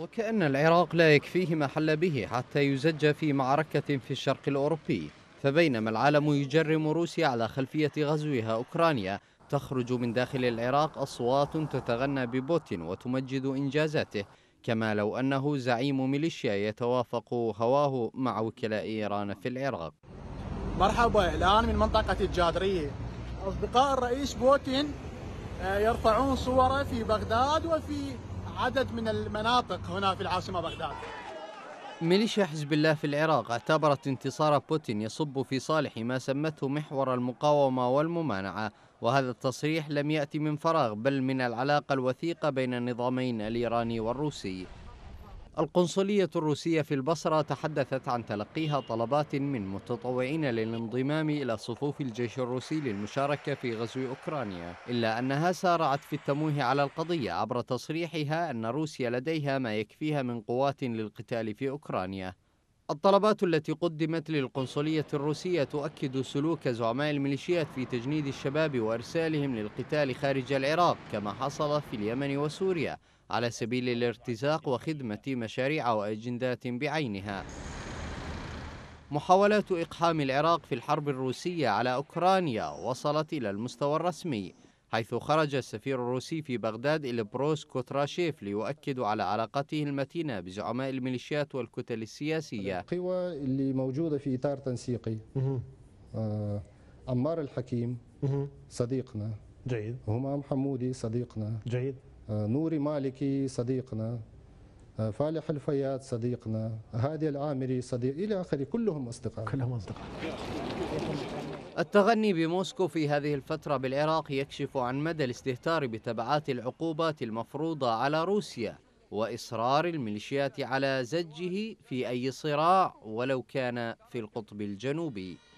وكأن العراق لا يكفيه ما حل به حتى يزج في معركة في الشرق الأوروبي فبينما العالم يجرم روسيا على خلفية غزوها أوكرانيا تخرج من داخل العراق أصوات تتغنى ببوتين وتمجد إنجازاته كما لو أنه زعيم ميليشيا يتوافق هواه مع وكلاء إيران في العراق مرحبا الآن من منطقة الجادرية أصدقاء الرئيس بوتين آه، يرفعون صوره في بغداد وفي عدد من المناطق هنا في العاصمة بغداد ميليشيا حزب الله في العراق اعتبرت انتصار بوتين يصب في صالح ما سمته محور المقاومة والممانعة وهذا التصريح لم يأتي من فراغ بل من العلاقة الوثيقة بين النظامين الإيراني والروسي القنصلية الروسية في البصرة تحدثت عن تلقيها طلبات من متطوعين للانضمام إلى صفوف الجيش الروسي للمشاركة في غزو أوكرانيا إلا أنها سارعت في التمويه على القضية عبر تصريحها أن روسيا لديها ما يكفيها من قوات للقتال في أوكرانيا الطلبات التي قدمت للقنصلية الروسية تؤكد سلوك زعماء الميليشيات في تجنيد الشباب وإرسالهم للقتال خارج العراق كما حصل في اليمن وسوريا على سبيل الارتزاق وخدمة مشاريع وأجندات بعينها محاولات إقحام العراق في الحرب الروسية على أوكرانيا وصلت إلى المستوى الرسمي حيث خرج السفير الروسي في بغداد إلى بروس كوتراشيف ليؤكد على علاقته المتينة بزعماء الميليشيات والكتل السياسية القوى اللي موجودة في إطار تنسيقي آه، أمار عمار الحكيم صديقنا جيد همام حمودي صديقنا جيد آه، نوري مالكي صديقنا آه، فالح الفيات صديقنا هادي العامري صديق إلى آخره كلهم أصدقاء كلهم أصدقاء التغني بموسكو في هذه الفترة بالعراق يكشف عن مدى الاستهتار بتبعات العقوبات المفروضة على روسيا وإصرار الميليشيات على زجه في أي صراع ولو كان في القطب الجنوبي